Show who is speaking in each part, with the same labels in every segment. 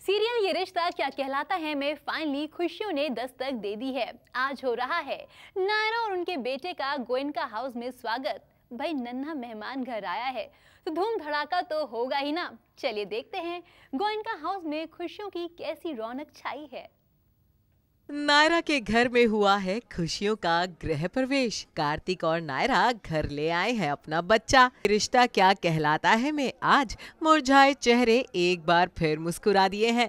Speaker 1: serial ये रिश्ता क्या कहलाता है में फाइनली खुशियों ने दस्तक दे दी है आज हो रहा है नायरा और उनके बेटे का गोयनका हाउस में स्वागत भाई नन्हा मेहमान घर आया है तो धूम धड़ाका तो होगा ही ना चलिए देखते हैं गोयनका हाउस में खुशियों की कैसी रौनक छाई है नायरा के घर में हुआ है खुशियों का गृह प्रवेश कार्तिक और नायरा घर ले आए हैं अपना बच्चा रिश्ता क्या कहलाता है मैं आज मुरझाए चेहरे एक बार फिर मुस्कुरा दिए हैं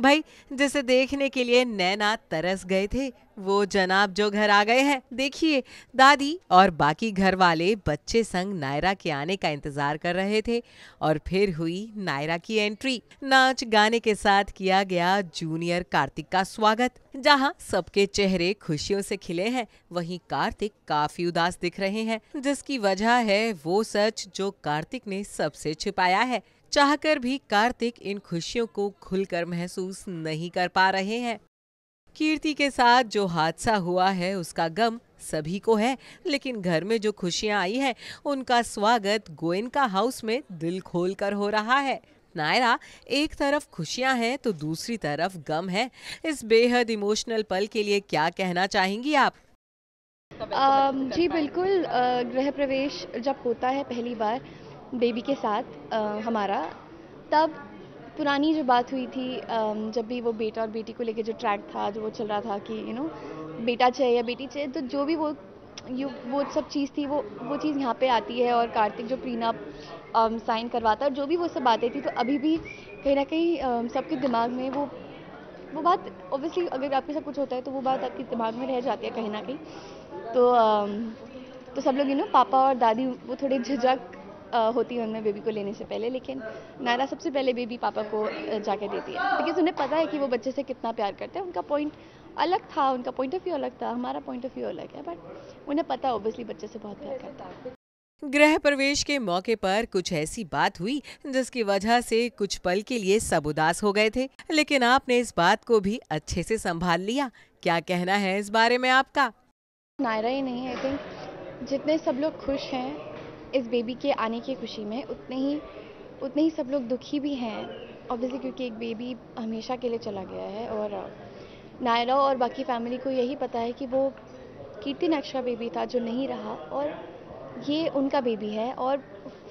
Speaker 1: भाई जिसे देखने के लिए नैना तरस गए थे वो जनाब जो घर आ गए हैं देखिए दादी और बाकी घर वाले बच्चे संग नायरा के आने का इंतजार कर रहे थे और फिर हुई नायरा की एंट्री नाच गाने के साथ किया गया जूनियर कार्तिक का स्वागत जहां सबके चेहरे खुशियों से खिले हैं वहीं कार्तिक काफी उदास दिख रहे हैं जिसकी वजह है वो सच जो कार्तिक ने सबसे छिपाया है चाहकर भी कार्तिक इन खुशियों को खुलकर महसूस नहीं कर पा रहे हैं कीर्ति के साथ जो हादसा हुआ है उसका गम सभी को है लेकिन घर में जो खुशियां आई है उनका स्वागत गोयनका हाउस में दिल खोल कर हो रहा है नायरा एक तरफ खुशियां हैं तो दूसरी तरफ गम है इस बेहद इमोशनल पल के लिए क्या कहना चाहेंगी आप आ, जी बिल्कुल
Speaker 2: गृह प्रवेश जब होता है पहली बार बेबी के साथ हमारा तब पुरानी जो बात हुई थी जब भी वो बेटा और बेटी को लेके जो ट्रैक था जो वो चल रहा था कि यू नो बेटा चाहे या बेटी चाहे तो जो भी वो यू वो सब चीज़ थी वो वो चीज़ यहाँ पे आती है और कार्तिक जो प्रीना साइन करवाता है जो भी वो सब आते थी तो अभी भी कहीं ना कहीं सबके दिमाग में वो वो बात ओबियसली अगर आपके साथ कुछ होता है तो वो बात आपके दिमाग में रह जाती है कहीं ना कहीं तो तो सब लोग यू नो पापा और दादी वो थोड़े झिझक होती है उनमें बेबी को लेने से पहले लेकिन नायरा सबसे पहले बेबी पापा को जाके देती है बिकॉज उन्हें पता है कि वो बच्चे से कितना प्यार करते हैं उनका पॉइंट अलग था उनका पॉइंट ऑफ व्यू अलग था हमारा पॉइंट ऑफ व्यू अलग है बट उन्हें पता है ओबियसली बच्चे से बहुत प्यार करता है
Speaker 1: गृह प्रवेश के मौके पर कुछ ऐसी बात हुई जिसकी वजह से कुछ पल के लिए सब उदास हो गए थे लेकिन आपने इस बात को भी अच्छे से संभाल लिया क्या कहना है इस बारे में आपका
Speaker 2: नायरा ही नहीं आई थिंक जितने सब लोग खुश हैं इस बेबी के आने की खुशी में उतने ही उतने ही सब लोग दुखी भी हैं ऑब्वियसली क्योंकि एक बेबी हमेशा के लिए चला गया है और नायरा और बाकी फैमिली को यही पता है कि वो कीर्ति नक्शा बेबी था जो नहीं रहा और ये उनका बेबी है और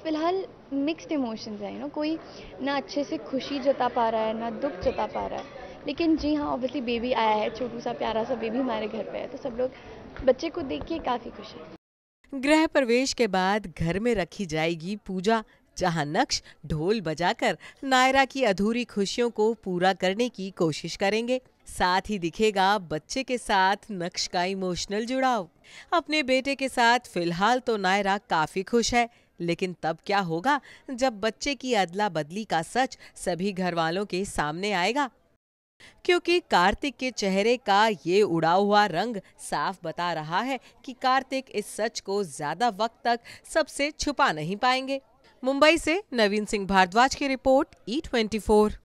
Speaker 2: फिलहाल मिक्स्ड इमोशंस हैं यू नो कोई ना अच्छे से खुशी जता पा रहा है ना दुख जता पा रहा है लेकिन जी हाँ ऑब्वियसली बेबी आया है छोटू सा प्यारा सा बेबी हमारे घर पे है तो सब लोग बच्चे को देख के काफ़ी खुश हैं
Speaker 1: गृह प्रवेश के बाद घर में रखी जाएगी पूजा जहां नक्श ढोल बजाकर नायरा की अधूरी खुशियों को पूरा करने की कोशिश करेंगे साथ ही दिखेगा बच्चे के साथ नक्श का इमोशनल जुड़ाव अपने बेटे के साथ फिलहाल तो नायरा काफी खुश है लेकिन तब क्या होगा जब बच्चे की अदला बदली का सच सभी घर वालों के सामने आएगा क्योंकि कार्तिक के चेहरे का ये उड़ा हुआ रंग साफ बता रहा है कि कार्तिक इस सच को ज्यादा वक्त तक सबसे छुपा नहीं पाएंगे मुंबई से नवीन सिंह भारद्वाज की रिपोर्ट ई e ट्वेंटी